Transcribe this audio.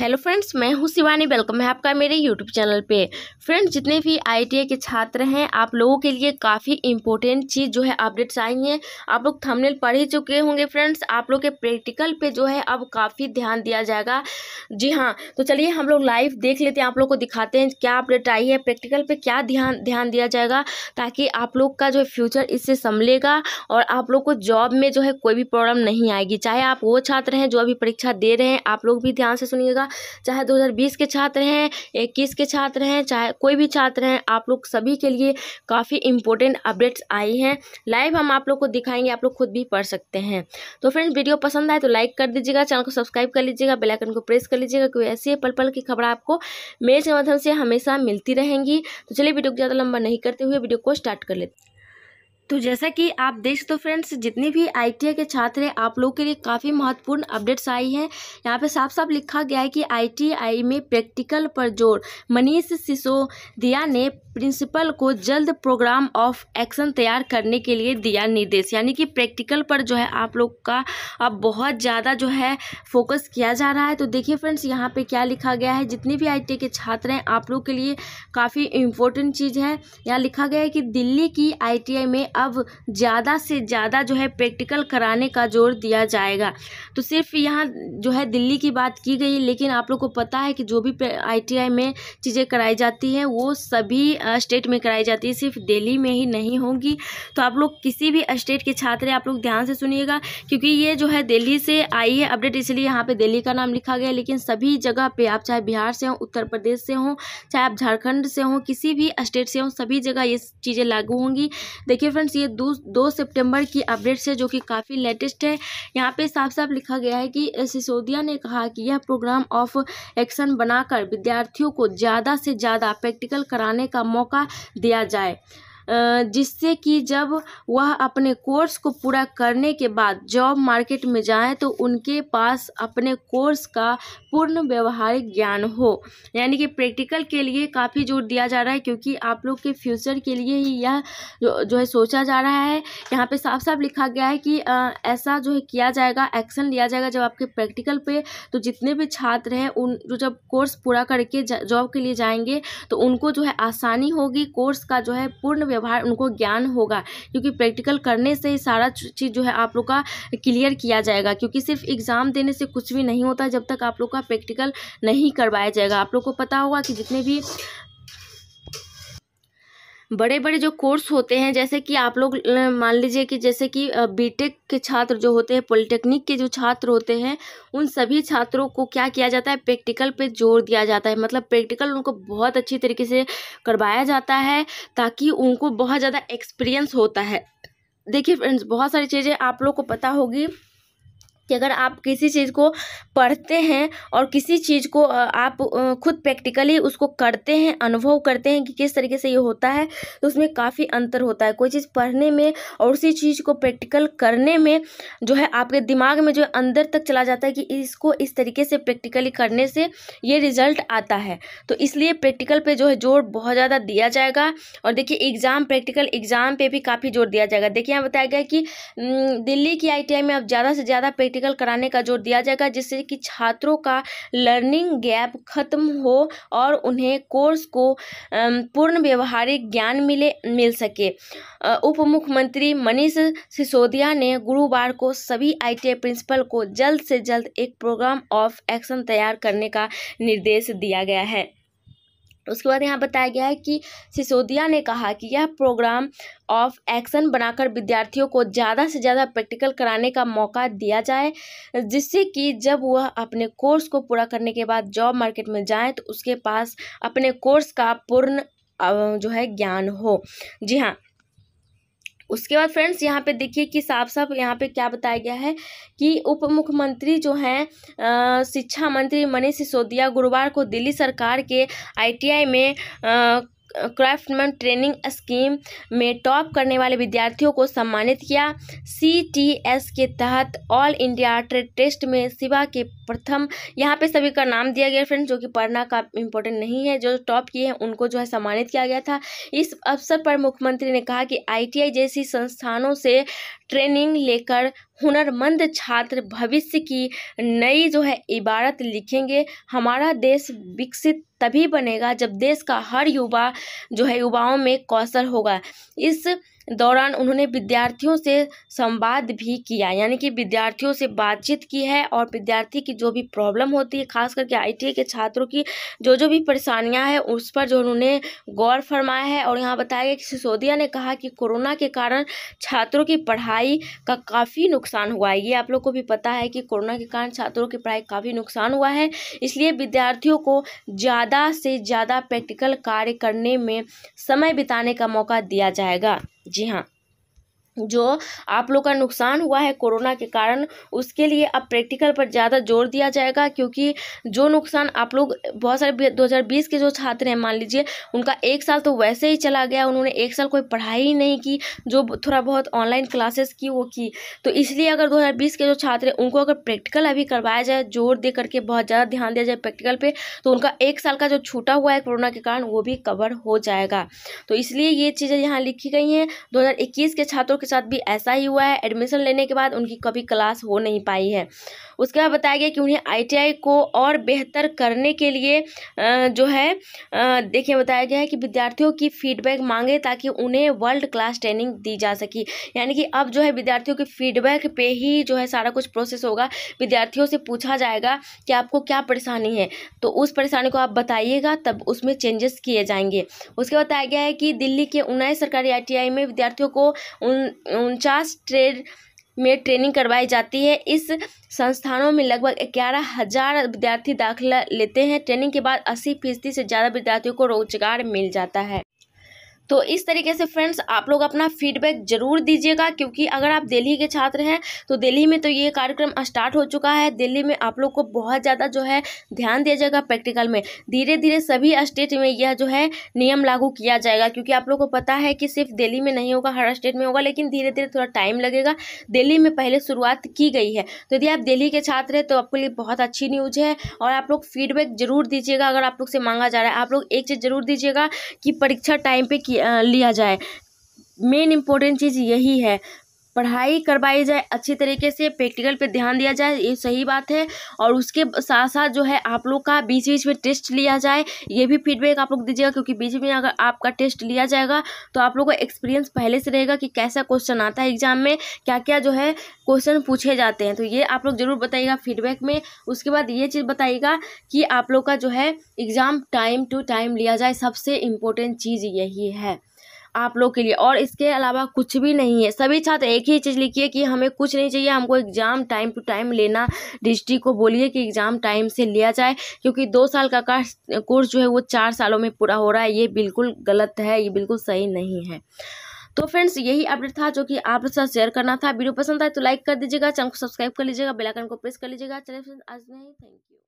hello friends मैं हूं Shivani welcome है आपका मेरे यूट्यूब चैनल पे फ्रेंड्स जितने भी आई के छात्र हैं आप लोगों के लिए काफ़ी इम्पोर्टेंट चीज़ जो है अपडेट्स आई हैं आप लोग थंबनेल पढ़ ही चुके होंगे फ्रेंड्स आप लोग के प्रैक्टिकल पे जो है अब काफ़ी ध्यान दिया जाएगा जी हाँ तो चलिए हम लोग लाइव देख लेते हैं आप लोग को दिखाते हैं क्या अपडेट आई है प्रैक्टिकल पे क्या ध्यान ध्यान दिया जाएगा ताकि आप लोग का जो है फ्यूचर इससे संभलेगा और आप लोग को जॉब में जो है कोई भी प्रॉब्लम नहीं आएगी चाहे आप वो छात्र हैं जो अभी परीक्षा दे रहे हैं आप लोग भी ध्यान से सुनिएगा चाहे दो के छात्र हैं इक्कीस के छात्र हैं चाहे कोई भी छात्र हैं आप लोग सभी के लिए काफ़ी इंपॉर्टेंट अपडेट्स आई हैं लाइव हम आप लोग को दिखाएंगे आप लोग खुद भी पढ़ सकते हैं तो फ्रेंड्स वीडियो पसंद आए तो लाइक कर दीजिएगा चैनल को सब्सक्राइब कर लीजिएगा बेलाइकन को प्रेस कर लीजिएगा क्योंकि ऐसी पल पल की खबर आपको मेल के माध्यम से हमेशा मिलती रहेंगी तो चलिए वीडियो को ज़्यादा लंबा नहीं करते हुए वीडियो को स्टार्ट कर लेते हैं तो जैसा कि आप देख सकते हो फ्रेंड्स जितने भी आईटीआई के छात्र हैं आप लोगों के लिए काफ़ी महत्वपूर्ण अपडेट्स आई हैं यहाँ पे साफ साफ लिखा गया है कि आईटीआई में प्रैक्टिकल पर जोर मनीष सिसोदिया ने प्रिंसिपल को जल्द प्रोग्राम ऑफ एक्शन तैयार करने के लिए दिया निर्देश यानी कि प्रैक्टिकल पर जो है आप लोग का अब बहुत ज़्यादा जो है फोकस किया जा रहा है तो देखिए फ्रेंड्स यहाँ पे क्या लिखा गया है जितने भी आई के छात्र हैं आप लोग के लिए काफ़ी इम्पोर्टेंट चीज़ है यहाँ लिखा गया है कि दिल्ली की आई में अब ज़्यादा से ज़्यादा जो है प्रैक्टिकल कराने का जोर दिया जाएगा तो सिर्फ यहाँ जो है दिल्ली की बात की गई लेकिन आप लोग को पता है कि जो भी आई में चीज़ें कराई जाती है वो सभी स्टेट में कराई जाती है सिर्फ दिल्ली में ही नहीं होंगी तो आप लोग किसी भी स्टेट के छात्र आप लोग ध्यान से सुनिएगा क्योंकि ये जो है दिल्ली से आई है अपडेट इसलिए यहाँ पे दिल्ली का नाम लिखा गया लेकिन सभी जगह पे आप चाहे बिहार से हों उत्तर प्रदेश से हों चाहे आप झारखंड से हों किसी भी स्टेट से हों सभी जगह ये चीज़ें लागू होंगी देखिए फ्रेंड्स फ्रेंड्स ये दो दो सितंबर की अपडेट्स है जो कि काफ़ी लेटेस्ट है यहाँ पे साफ साफ लिखा गया है कि सिसोदिया ने कहा कि यह प्रोग्राम ऑफ एक्शन बनाकर विद्यार्थियों को ज़्यादा से ज़्यादा प्रैक्टिकल कराने का मौका दिया जाए जिससे कि जब वह अपने कोर्स को पूरा करने के बाद जॉब मार्केट में जाएँ तो उनके पास अपने कोर्स का पूर्ण व्यवहारिक ज्ञान हो यानी कि प्रैक्टिकल के लिए काफ़ी जोर दिया जा रहा है क्योंकि आप लोग के फ्यूचर के लिए ही यह जो, जो है सोचा जा रहा है यहाँ पे साफ साफ लिखा गया है कि आ, ऐसा जो है किया जाएगा एक्शन लिया जाएगा जब आपके प्रैक्टिकल पे तो जितने भी छात्र हैं उन जो जब कोर्स पूरा करके जॉब के लिए जाएंगे तो उनको जो है आसानी होगी कोर्स का जो है पूर्ण व्यवहार उनको ज्ञान होगा क्योंकि प्रैक्टिकल करने से ही सारा चीज़ जो है आप लोग का क्लियर किया जाएगा क्योंकि सिर्फ एग्ज़ाम देने से कुछ भी नहीं होता जब तक आप लोग का प्रैक्टिकल नहीं करवाया जाएगा आप लोग को पता होगा कि जितने भी बड़े बड़े जो कोर्स होते हैं जैसे कि आप लोग मान लीजिए कि जैसे कि बीटेक के छात्र जो होते हैं पॉलिटेक्निक के जो छात्र होते हैं उन सभी छात्रों को क्या किया जाता है प्रैक्टिकल पे जोर दिया जाता है मतलब प्रैक्टिकल उनको बहुत अच्छी तरीके से करवाया जाता है ताकि उनको बहुत ज़्यादा एक्सपीरियंस होता है देखिए फ्रेंड्स बहुत सारी चीज़ें आप लोग को पता होगी कि अगर आप किसी चीज़ को पढ़ते हैं और किसी चीज़ को आप खुद प्रैक्टिकली उसको करते हैं अनुभव करते हैं कि किस तरीके से ये होता है तो उसमें काफ़ी अंतर होता है कोई चीज़ पढ़ने में और उसी चीज़ को प्रैक्टिकल करने में जो है आपके दिमाग में जो है अंदर तक चला जाता है कि इसको इस तरीके से प्रैक्टिकली करने से ये रिजल्ट आता है तो इसलिए प्रैक्टिकल पर जो है जोर बहुत ज़्यादा दिया जाएगा और देखिए एग्ज़ाम प्रैक्टिकल एग्ज़ाम पर भी काफ़ी जोर दिया जाएगा देखिए यहाँ बताया गया कि दिल्ली की आई में अब ज़्यादा से ज़्यादा प्रैक्टिकल प्रैक्टिकल कराने का जोर दिया जाएगा जिससे कि छात्रों का लर्निंग गैप खत्म हो और उन्हें कोर्स को पूर्ण व्यवहारिक ज्ञान मिले मिल सके उप मुख्यमंत्री मनीष सिसोदिया ने गुरुवार को सभी आईटीआई प्रिंसिपल को जल्द से जल्द एक प्रोग्राम ऑफ एक्शन तैयार करने का निर्देश दिया गया है उसके बाद यहाँ बताया गया है कि सिसोदिया ने कहा कि यह प्रोग्राम ऑफ एक्शन बनाकर विद्यार्थियों को ज़्यादा से ज़्यादा प्रैक्टिकल कराने का मौका दिया जाए जिससे कि जब वह अपने कोर्स को पूरा करने के बाद जॉब मार्केट में जाएँ तो उसके पास अपने कोर्स का पूर्ण जो है ज्ञान हो जी हाँ उसके बाद फ्रेंड्स यहाँ पे देखिए कि साफ साफ यहाँ पे क्या बताया गया है कि उप मुख्यमंत्री जो हैं शिक्षा मंत्री मनीष सिसोदिया गुरुवार को दिल्ली सरकार के आईटीआई में आ, क्राफ्टमैन ट्रेनिंग स्कीम में टॉप करने वाले विद्यार्थियों को सम्मानित किया सीटीएस के तहत ऑल इंडिया ट्रेड टेस्ट में शिवा के प्रथम यहाँ पे सभी का नाम दिया गया फ्रेंड जो कि पढ़ना का इम्पोर्टेंट नहीं है जो टॉप किए हैं उनको जो है सम्मानित किया गया था इस अवसर पर मुख्यमंत्री ने कहा कि आईटीआई जैसी संस्थानों से ट्रेनिंग लेकर हुनरमंद छात्र भविष्य की नई जो है इबारत लिखेंगे हमारा देश विकसित तभी बनेगा जब देश का हर युवा जो है युवाओं में कौशल होगा इस दौरान उन्होंने विद्यार्थियों से संवाद भी किया यानी कि विद्यार्थियों से बातचीत की है और विद्यार्थी की जो भी प्रॉब्लम होती है खास करके आईटीआई के छात्रों की जो जो भी परेशानियां हैं उस पर जो उन्होंने गौर फरमाया है और यहाँ बताया गया कि सिसोदिया ने कहा कि कोरोना के कारण छात्रों की पढ़ाई का काफ़ी नुकसान हुआ है ये आप लोग को भी पता है कि कोरोना के कारण छात्रों की पढ़ाई काफ़ी नुकसान हुआ है इसलिए विद्यार्थियों को ज़्यादा से ज़्यादा प्रैक्टिकल कार्य करने में समय बिताने का मौका दिया जाएगा जी हाँ जो आप लोग का नुकसान हुआ है कोरोना के कारण उसके लिए अब प्रैक्टिकल पर ज़्यादा जोर दिया जाएगा क्योंकि जो नुकसान आप लोग बहुत सारे 2020 के जो छात्र हैं मान लीजिए उनका एक साल तो वैसे ही चला गया उन्होंने एक साल कोई पढ़ाई ही नहीं की जो थोड़ा बहुत ऑनलाइन क्लासेस की वो की तो इसलिए अगर दो के जो छात्र हैं उनको अगर प्रैक्टिकल अभी करवाया जाए जोर दे करके बहुत ज़्यादा ध्यान दिया जाए प्रैक्टिकल पर तो उनका एक साल का जो छूटा हुआ है कोरोना के कारण वो भी कवर हो जाएगा तो इसलिए ये चीज़ें यहाँ लिखी गई हैं दो के छात्रों के साथ भी ऐसा ही हुआ है एडमिशन लेने के बाद उनकी कभी क्लास हो नहीं पाई है उसके बाद बताया गया कि उन्हें आईटीआई को और बेहतर करने के लिए जो है देखिए बताया गया है कि विद्यार्थियों की फीडबैक मांगे ताकि उन्हें वर्ल्ड क्लास ट्रेनिंग दी जा सकी यानी कि अब जो है विद्यार्थियों के फीडबैक पे ही जो है सारा कुछ प्रोसेस होगा विद्यार्थियों से पूछा जाएगा कि आपको क्या परेशानी है तो उस परेशानी को आप बताइएगा तब उसमें चेंजेस किए जाएंगे उसके बताया गया है कि दिल्ली के उन्नाइस सरकारी आई में विद्यार्थियों को उन उनचास ट्रेड में ट्रेनिंग करवाई जाती है इस संस्थानों में लगभग ग्यारह हज़ार विद्यार्थी दाखिला लेते हैं ट्रेनिंग के बाद अस्सी फीसदी से ज़्यादा विद्यार्थियों को रोज़गार मिल जाता है तो इस तरीके से फ्रेंड्स आप लोग अपना फीडबैक ज़रूर दीजिएगा क्योंकि अगर आप दिल्ली के छात्र हैं तो दिल्ली में तो ये कार्यक्रम स्टार्ट हो चुका है दिल्ली में आप लोग को बहुत ज़्यादा जो है ध्यान दिया जाएगा प्रैक्टिकल में धीरे धीरे सभी स्टेट में यह जो है नियम लागू किया जाएगा क्योंकि आप लोग को पता है कि सिर्फ दिल्ली में नहीं होगा हर स्टेट में होगा लेकिन धीरे धीरे थोड़ा टाइम लगेगा दिल्ली में पहले शुरुआत की गई है तो यदि आप दिल्ली के छात्र हैं तो आपके लिए बहुत अच्छी न्यूज है और आप लोग फीडबैक जरूर दीजिएगा अगर आप लोग से मांगा जा रहा है आप लोग एक चीज़ जरूर दीजिएगा कि परीक्षा टाइम पर लिया जाए मेन इम्पोर्टेंट चीज़ यही है पढ़ाई करवाई जाए अच्छी तरीके से प्रैक्टिकल पे ध्यान दिया जाए ये सही बात है और उसके साथ साथ जो है आप लोग का बीच बीच में टेस्ट लिया जाए ये भी फीडबैक आप लोग दीजिएगा क्योंकि बीच में अगर आपका टेस्ट लिया जाएगा तो आप लोग का एक्सपीरियंस पहले से रहेगा कि कैसा क्वेश्चन आता है एग्जाम में क्या क्या जो है क्वेश्चन पूछे जाते हैं तो ये आप लोग ज़रूर बताइएगा फीडबैक में उसके बाद ये चीज़ बताइएगा कि आप लोग का जो है एग्ज़ाम टाइम टू टाइम लिया जाए सबसे इम्पोर्टेंट चीज़ यही है आप लोग के लिए और इसके अलावा कुछ भी नहीं है सभी छात्र एक ही चीज़ लिखिए कि हमें कुछ नहीं चाहिए हमको एग्ज़ाम टाइम टू टाइम लेना डिस्ट्रिक्ट को बोलिए कि एग्ज़ाम टाइम से लिया जाए क्योंकि दो साल का कोर्स जो है वो चार सालों में पूरा हो रहा है ये बिल्कुल गलत है ये बिल्कुल सही नहीं है तो फ्रेंड्स यही अपडेट था जो कि आप लोग साथ शेयर करना था वीडियो पसंद आए तो लाइक कर दीजिएगा चैनल को सब्सक्राइब कर लीजिएगा बेलाइकन को प्रेस कर लीजिएगा चले फ्रेंड्स आज नहीं थैंक यू